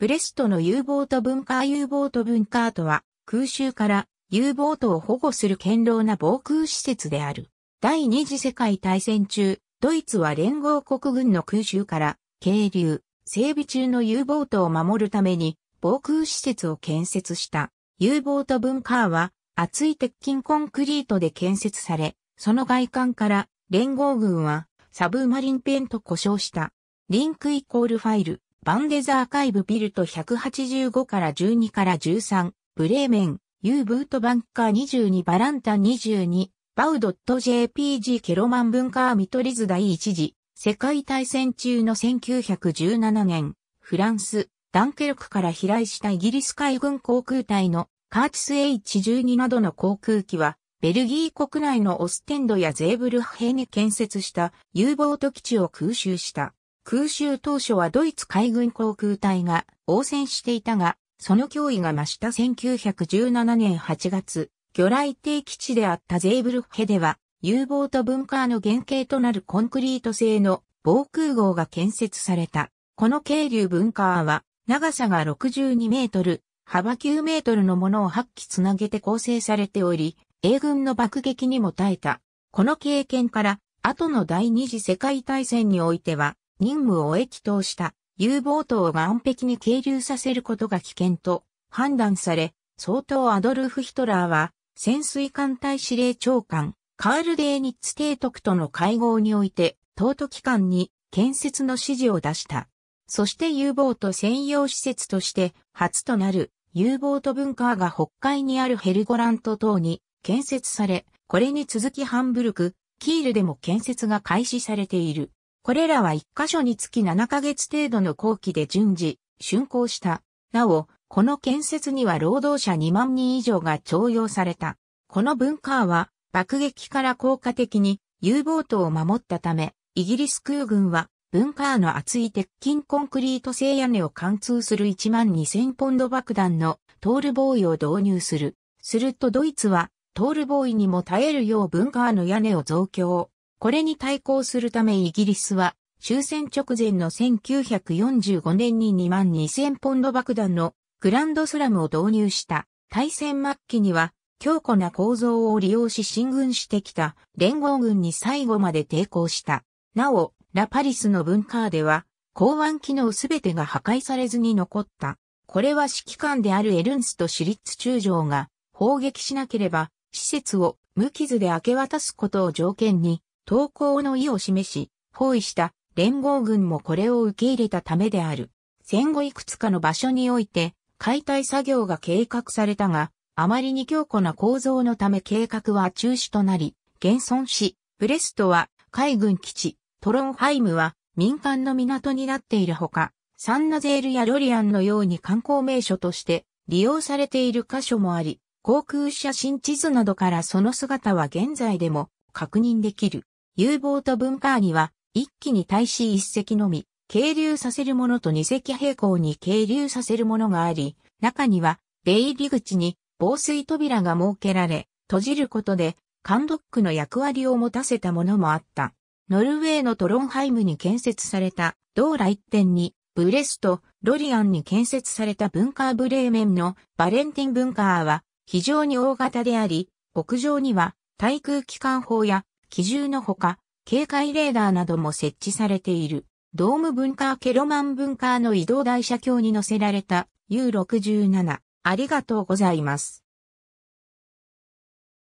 ブレストの U ボート文化 U ボート文化とは、空襲から U ボートを保護する堅牢な防空施設である。第二次世界大戦中、ドイツは連合国軍の空襲から、渓流、整備中の U ボートを守るために、防空施設を建設した。U ボート文化は、厚い鉄筋コンクリートで建設され、その外観から、連合軍は、サブマリンペンと呼称した。リンクイコールファイル。バンデザーカイブビルト185から12から13、ブレーメン、ユーブートバンカー22バランタン22、バウドット JPG ケロマン文化見取り図第一次、世界大戦中の1917年、フランス、ダンケルクから飛来したイギリス海軍航空隊のカーチス H12 などの航空機は、ベルギー国内のオステンドやゼーブル派ヘに建設した U ボート基地を空襲した。空襲当初はドイツ海軍航空隊が応戦していたが、その脅威が増した1917年8月、魚雷艇基地であったゼーブルヘでは、U ボート文化の原型となるコンクリート製の防空壕が建設された。この渓流文化は、長さが62メートル、幅9メートルのものを8機つなげて構成されており、英軍の爆撃にも耐えた。この経験から、後の第二次世界大戦においては、任務を益投した U ボートを岸壁に係留させることが危険と判断され、相当アドルフ・ヒトラーは潜水艦隊司令長官、カール・デーニッツ提督との会合において、東都機関に建設の指示を出した。そして U ボート専用施設として初となる U ボート文化が北海にあるヘルゴラント島に建設され、これに続きハンブルク、キールでも建設が開始されている。これらは1箇所につき7ヶ月程度の工期で順次、竣工した。なお、この建設には労働者2万人以上が徴用された。この文化は、爆撃から効果的に U ボートを守ったため、イギリス空軍は、文化の厚い鉄筋コンクリート製屋根を貫通する1万2000ポンド爆弾のトールボーイを導入する。するとドイツは、トールボーイにも耐えるよう文化の屋根を増強。これに対抗するためイギリスは終戦直前の1945年に2万2000ポンド爆弾のグランドスラムを導入した大戦末期には強固な構造を利用し進軍してきた連合軍に最後まで抵抗した。なお、ラパリスの文化では港湾機能すべてが破壊されずに残った。これは指揮官であるエルンスとシリッツ中将が砲撃しなければ施設を無傷で明け渡すことを条件に投降の意を示し、包囲した連合軍もこれを受け入れたためである。戦後いくつかの場所において解体作業が計画されたが、あまりに強固な構造のため計画は中止となり、現存し、ブレストは海軍基地、トロンハイムは民間の港になっているほか、サンナゼールやロリアンのように観光名所として利用されている箇所もあり、航空写真地図などからその姿は現在でも確認できる。有望と文化には、一機に対し一隻のみ、係留させるものと二隻平行に係留させるものがあり、中には、出入り口に防水扉が設けられ、閉じることで、缶ドックの役割を持たせたものもあった。ノルウェーのトロンハイムに建設された、ドーラ一点に、ブレスト、ロリアンに建設された文化ブレーメンのバレンティン文化は非常に大型であり、屋上には対空機関砲や機銃のほか、警戒レーダーなども設置されている。ドーム文化ケロマン文化の移動台車橋に乗せられた U67。ありがとうございます。